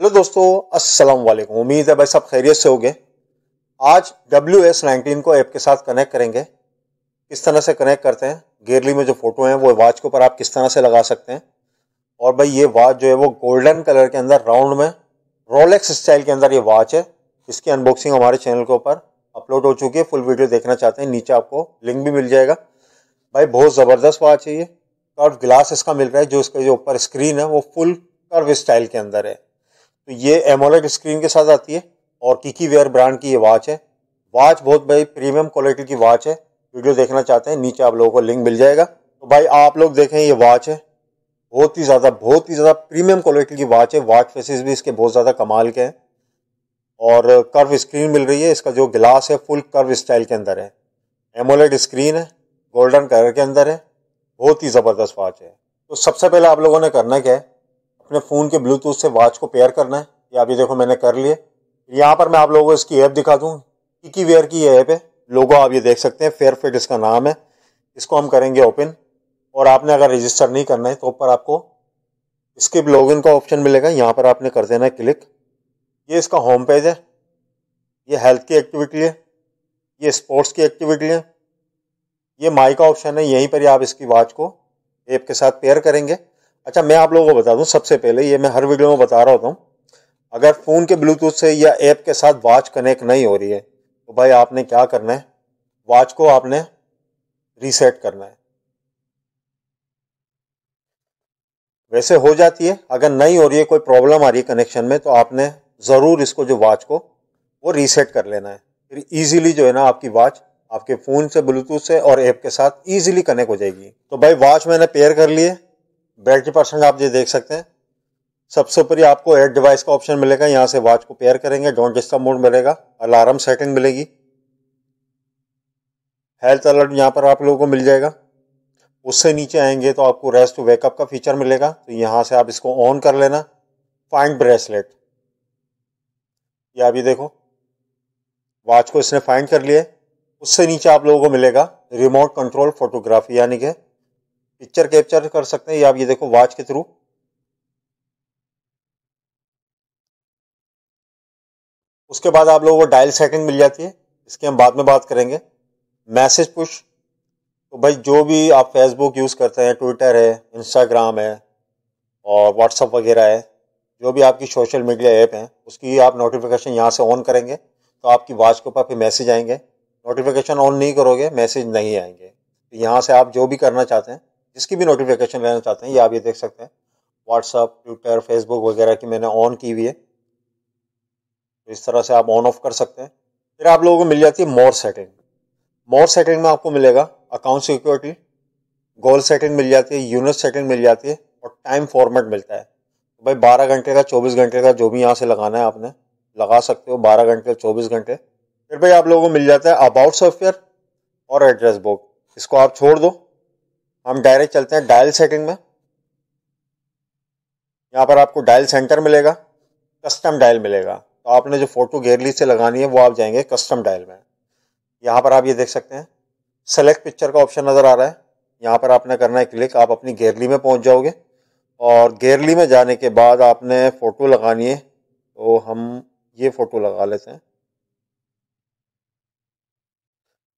hello दोस्तों अस्सलाम वालेकुम उम्मीद है भाई सब खैरियत से हो गए आज डब्ल्यू एस नाइनटीन को ऐप के साथ कनेक्ट करेंगे किस तरह से कनेक्ट करते हैं गेयरली में जो फ़ोटो हैं वो वाच के ऊपर आप किस तरह से लगा सकते हैं और भाई ये वॉच जो है वो गोल्डन कलर के अंदर राउंड में रोलेक्स स्टाइल के अंदर ये वॉच है इसकी अनबॉक्सिंग हमारे चैनल के ऊपर अपलोड हो चुकी है फुल वीडियो देखना चाहते हैं नीचे आपको लिंक भी मिल जाएगा भाई बहुत ज़बरदस्त वॉच है ये कर्व ग्लास इसका मिल रहा है जो इसका जो ऊपर स्क्रीन है वो फुल कर्व स्टाइल के अंदर है तो ये एमोलेट स्क्रीन के साथ आती है और किकी वेयर ब्रांड की ये वॉच है वॉच बहुत भाई प्रीमियम क्वालिटी की वॉच है वीडियो देखना चाहते हैं नीचे आप लोगों को लिंक मिल जाएगा तो भाई आप लोग देखें ये वॉच है बहुत ही ज़्यादा बहुत ही ज़्यादा प्रीमियम क्वालिटी की वॉच है वॉच फेसिस भी इसके बहुत ज़्यादा कमाल के हैं और कर्व स्क्रीन मिल रही है इसका जो गिलास है फुल कर्व स्टाइल के अंदर है एमोलेट स्क्रीन है गोल्डन कलर के अंदर है बहुत ही ज़बरदस्त वॉच है तो सबसे पहले आप लोगों ने करना क्या है अपने फ़ोन के ब्लूटूथ से वॉच को पेयर करना है ये अभी देखो मैंने कर लिए यहाँ पर मैं आप लोगों को इसकी ऐप दिखा दूँ किकी वेयर की ऐप है लोगो आप ये देख सकते हैं फेयर फिट इसका नाम है इसको हम करेंगे ओपन और आपने अगर रजिस्टर नहीं करना है तो ऊपर आपको स्किप लॉगिन का ऑप्शन मिलेगा यहाँ पर आपने कर देना है क्लिक ये इसका होम पेज है ये हेल्थ की एक्टिविटी है ये स्पोर्ट्स की एक्टिविटी है ये माई का ऑप्शन है यहीं पर ही आप इसकी वॉच को ऐप के साथ पेयर करेंगे अच्छा मैं आप लोगों को बता दूं सबसे पहले ये मैं हर वीडियो में बता रहा होता हूँ अगर फ़ोन के ब्लूटूथ से या ऐप के साथ वॉच कनेक्ट नहीं हो रही है तो भाई आपने क्या करना है वॉच को आपने रीसेट करना है वैसे हो जाती है अगर नहीं हो रही है कोई प्रॉब्लम आ रही है कनेक्शन में तो आपने ज़रूर इसको जो वॉच को वो रीसेट कर लेना है फिर ईजिली जो है ना आपकी वॉच आपके फ़ोन से ब्लूटूथ से और ऐप के साथ ईजिली कनेक्ट हो जाएगी तो भाई वॉच मैंने पेयर कर लिए बैटरी परसेंट आप ये देख सकते हैं सबसे ऊपर आपको एड डिवाइस का ऑप्शन मिलेगा यहाँ से वॉच को पेयर करेंगे डोंट डिस्टर्ब मोड मिलेगा अलार्म सेटिंग मिलेगी हेल्थ अलर्ट यहाँ पर आप लोगों को मिल जाएगा उससे नीचे आएंगे तो आपको रेस्ट वेकअप का फीचर मिलेगा तो यहाँ से आप इसको ऑन कर लेना फाइंड ब्रेसलेट ये आप ये देखो वॉच को इसने फाइंड कर लिए उससे नीचे आप लोगों को मिलेगा रिमोट कंट्रोल फोटोग्राफी यानी कि पिक्चर कैप्चर कर सकते हैं या आप ये देखो वॉच के थ्रू उसके बाद आप लोगों को डायल सेटिंग मिल जाती है इसकी हम बाद में बात करेंगे मैसेज पुश तो भाई जो भी आप फेसबुक यूज़ करते हैं ट्विटर है इंस्टाग्राम है और व्हाट्सअप वगैरह है जो भी आपकी सोशल मीडिया ऐप हैं उसकी आप नोटिफिकेशन यहाँ से ऑन करेंगे तो आपकी वॉच के ऊपर फिर मैसेज आएंगे नोटिफिकेशन ऑन नहीं करोगे मैसेज नहीं आएंगे तो यहाँ से आप जो भी करना चाहते हैं जिसकी भी नोटिफिकेशन लेना चाहते हैं ये आप ये देख सकते हैं व्हाट्सअप ट्विटर फेसबुक वगैरह की मैंने ऑन की हुई है तो इस तरह से आप ऑन ऑफ कर सकते हैं फिर आप लोगों को मिल जाती है मोर सेटिंग मोर सेटिंग में आपको मिलेगा अकाउंट सिक्योरिटी गोल सेटिंग मिल जाती है यूनिट सेटिंग मिल जाती है और टाइम फॉर्मेट मिलता है तो भाई 12 घंटे का 24 घंटे का जो भी यहाँ से लगाना है आपने लगा सकते हो 12 घंटे 24 घंटे फिर भाई आप लोगों को मिल जाता है अबाउट सॉफ्टवेयर और एड्रेस बुक इसको आप छोड़ दो हम डायरेक्ट चलते हैं डायल सेटिंग में यहाँ पर आपको डायल सेंटर मिलेगा कस्टम डायल मिलेगा तो आपने जो फ़ोटो गैरली से लगानी है वो आप जाएंगे कस्टम डायल में यहाँ पर आप ये देख सकते हैं सेलेक्ट पिक्चर का ऑप्शन नज़र आ रहा है यहाँ पर आपने करना है क्लिक आप अपनी गैरली में पहुँच जाओगे और गैरली में जाने के बाद आपने फ़ोटो लगानी है तो हम ये फ़ोटो लगा लेते हैं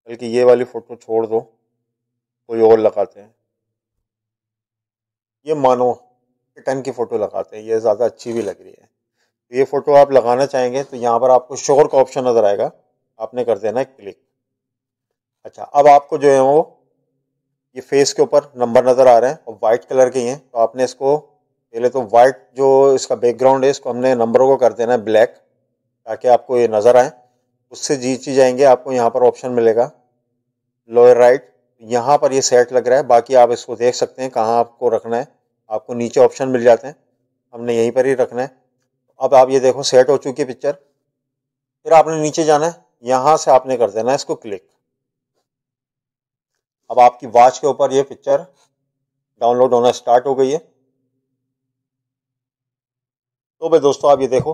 बल्कि ये वाली फ़ोटो छोड़ दो कोई और लगाते हैं ये मानो किटन की फ़ोटो लगाते हैं ये ज़्यादा अच्छी भी लग रही है तो ये फ़ोटो आप लगाना चाहेंगे तो यहाँ पर आपको शोर का ऑप्शन नज़र आएगा आपने कर देना है क्लिक अच्छा अब आपको जो है वो ये फेस के ऊपर नंबर नज़र आ रहे हैं और वाइट कलर के ही हैं तो आपने इसको पहले तो वाइट जो इसका बैकग्राउंड है इसको हमने नंबरों को कर देना है ब्लैक ताकि आपको ये नज़र आए उससे जी ची जाएंगे आपको यहाँ पर ऑप्शन मिलेगा लोअर राइट यहाँ पर ये सेट लग रहा है बाकी आप इसको देख सकते हैं कहाँ आपको रखना है आपको नीचे ऑप्शन मिल जाते हैं हमने यहीं पर ही रखना है अब आप ये देखो सेट हो चुकी है पिक्चर फिर आपने नीचे जाना है यहाँ से आपने कर देना है इसको क्लिक अब आपकी वॉच के ऊपर ये पिक्चर डाउनलोड होना स्टार्ट हो गई है तो भाई दोस्तों आप ये देखो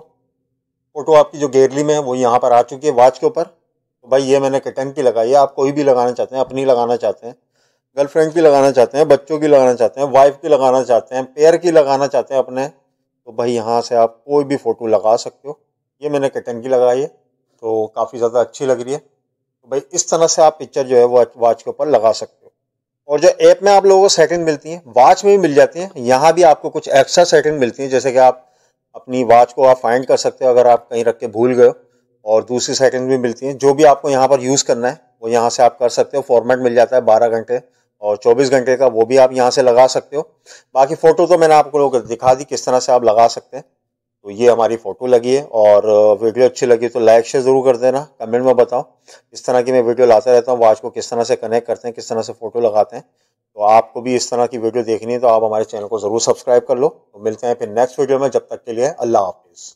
फ़ोटो आपकी जो गैलरी में है वो यहाँ पर आ चुकी है वॉच के ऊपर तो भाई ये मैंने कटन की लगाई है आप कोई भी लगाना चाहते हैं अपनी लगाना चाहते हैं गर्लफ्रेंड की लगाना चाहते हैं बच्चों की लगाना चाहते हैं वाइफ की लगाना चाहते हैं पेयर की लगाना चाहते हैं अपने तो भाई यहाँ से आप कोई भी फ़ोटो लगा सकते हो ये मैंने कटन की लगाई है तो काफ़ी ज़्यादा अच्छी लग रही है तो भाई इस तरह से आप पिक्चर जो है वो वॉच के ऊपर लगा सकते हो और जो ऐप में आप लोगों को सेटिंग मिलती हैं वॉच में भी मिल जाती हैं यहाँ भी आपको कुछ एक्स्ट्रा सेटिंग मिलती हैं जैसे कि आप अपनी वॉच को आप फाइंड कर सकते हो अगर आप कहीं रख के भूल गए हो और दूसरी सेटिंग्स भी मिलती हैं जो भी आपको यहाँ पर यूज़ करना है वो यहाँ से आप कर सकते हो फॉर्मेट मिल जाता है बारह घंटे और चौबीस घंटे का वो भी आप यहाँ से लगा सकते हो बाकी फ़ोटो तो मैंने आपको दिखा दी किस तरह से आप लगा सकते हैं तो ये हमारी फ़ोटो लगी है और वीडियो अच्छी लगी तो लाइक शेयर ज़रूर कर देना कमेंट में बताओ इस तरह की मैं वीडियो लाता रहता हूँ वाच को किस तरह से कनेक्ट करते हैं किस तरह से फ़ोटो लगाते हैं तो आपको भी इस तरह की वीडियो देखनी है तो आप हमारे चैनल को ज़रूर सब्सक्राइब कर लो तो मिलते हैं फिर नेक्स्ट वीडियो में जब तक के लिए अल्लाह हाफिज़